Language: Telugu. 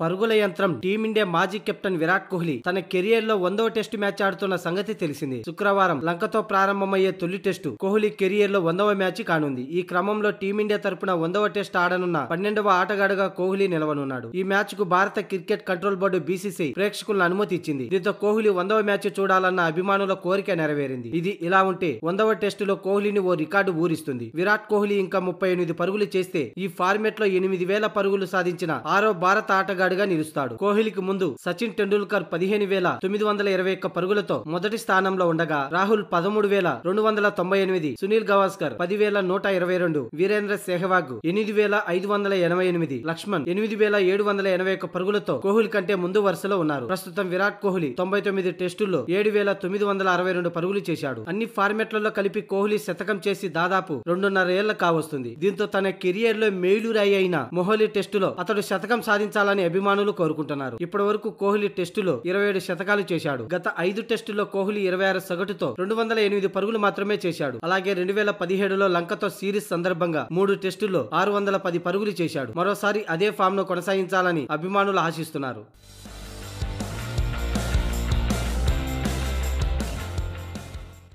పరుగుల యంత్రం టీమిండియా మాజీ కెప్టెన్ విరాట్ కోహ్లీ తన కెరియర్ లో వందవ టెస్టు మ్యాచ్ ఆడుతున్న సంగతి తెలిసింది శుక్రవారం లంకతో ప్రారంభమయ్యే తొలి టెస్టు కోహ్లీ కెరియర్ లో వందవ మ్యాచ్ కానుంది ఈ క్రమంలో టీమిండియా తరపున వందవ టెస్ట్ ఆడనున్న పన్నెండవ ఆటగాడుగా కోహ్లీ నిలవనున్నాడు ఈ మ్యాచ్ కు భారత క్రికెట్ కంట్రోల్ బోర్డు బీసీసీ ప్రేక్షకులను అనుమతి ఇచ్చింది దీంతో కోహ్లీ వందవ మ్యాచ్ చూడాలన్న అభిమానుల కోరిక నెరవేరింది ఇది ఇలా ఉంటే వందవ టెస్టులో కోహ్లీని ఓ రికార్డు ఊరిస్తుంది విరాట్ కోహ్లీ ఇంకా ముప్పై ఎనిమిది పరుగులు చేస్తే ఈ ఫార్మెట్ లో ఎనిమిది వేల పరుగులు సాధించిన ఆరో భారత ఆటగా ఆటగాడిగా నిలుస్తాడు కోహ్లీకి ముందు సచిన్ టెండూల్కర్ పదిహేను వేల తొమ్మిది వందల ఇరవై ఒక్క పరుగులతో మొదటి స్థానంలో ఉండగా రాహుల్ పదమూడు వేల రెండు వందల తొంభై ఎనిమిది సునీల్ గవాస్కర్ పదివేల నూట ఇరవై రెండు వీరేంద్ర సెహ్వాగ్ ఎనిమిది వేల ఐదు వందల ఎనభై ఎనిమిది లక్ష్మణ్ ఎనిమిది వేల ఏడు వందల ఎనభై ఒక్క పరుగులతో కోహ్లీ కంటే ముందు వరుసలో ఉన్నారు ప్రస్తుతం విరాట్ కోహ్లీ తొంభై తొమ్మిది టెస్టుల్లో ఏడు వేల తొమ్మిది వందల అరవై రెండు పరుగులు చేశాడు అన్ని ఫార్మెట్లలో కలిపి కోహ్లీ శతకం చేసి దాదాపు రెండున్నర ఏళ్ల కావస్తుంది దీంతో తన కెరియర్ లో మేలురాయి అయిన మొహలీ టెస్టులో అతడు శతకం సాధించాలని అభిమానులు కోరుకుంటున్నారు ఇప్పటి వరకు కోహ్లీ టెస్టులో ఇరవై ఏడు శతకాలు చేశాడు గత ఐదు టెస్టుల్లో కోహ్లీ ఇరవై ఆరు సగటుతో రెండు వందల ఎనిమిది పరుగులు మాత్రమే చేశాడు అలాగే రెండు వేల పదిహేడులో లంకతో సిరీస్ సందర్భంగా మూడు టెస్టుల్లో ఆరు వందల పది పరుగులు చేశాడు మరోసారి అదే ఫామ్ ను కొనసాగించాలని అభిమానులు ఆశిస్తున్నారు